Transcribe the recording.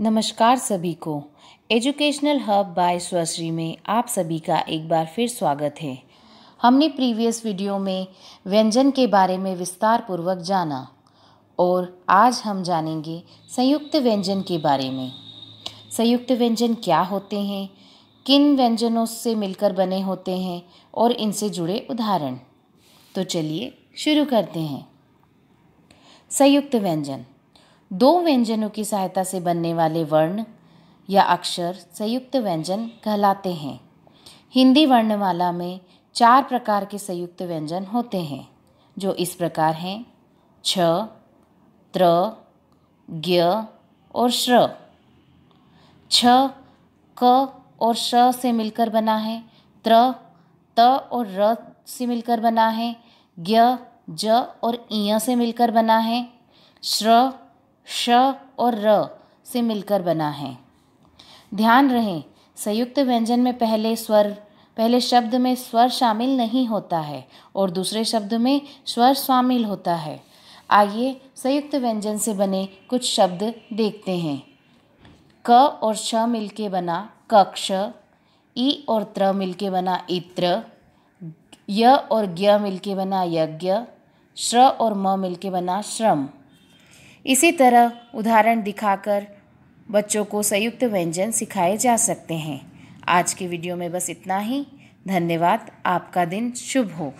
नमस्कार सभी को एजुकेशनल हब बाय स्वश्री में आप सभी का एक बार फिर स्वागत है हमने प्रीवियस वीडियो में व्यंजन के बारे में विस्तार पूर्वक जाना और आज हम जानेंगे संयुक्त व्यंजन के बारे में संयुक्त व्यंजन क्या होते हैं किन व्यंजनों से मिलकर बने होते हैं और इनसे जुड़े उदाहरण तो चलिए शुरू करते हैं संयुक्त व्यंजन दो व्यंजनों की सहायता से बनने वाले वर्ण या अक्षर संयुक्त व्यंजन कहलाते हैं हिंदी वर्णमाला में चार प्रकार के संयुक्त व्यंजन होते हैं जो इस प्रकार हैं छ त्र ज्ञ और श्र छ क और श से मिलकर बना है त्र त और र से मिलकर बना है ज्ञ ज और इय से मिलकर बना है श्र श और र से मिलकर बना है ध्यान रहे संयुक्त व्यंजन में पहले स्वर पहले शब्द में स्वर शामिल नहीं होता है और दूसरे शब्द में स्वर शामिल होता है आइए संयुक्त व्यंजन से बने कुछ शब्द देखते हैं क और मिल मिलके बना कक्ष ई और त्र मिलके बना इत्र य और ज्ञ मिलके बना यज्ञ श्र और म मिलके बना श्रम इसी तरह उदाहरण दिखाकर बच्चों को संयुक्त व्यंजन सिखाए जा सकते हैं आज की वीडियो में बस इतना ही धन्यवाद आपका दिन शुभ हो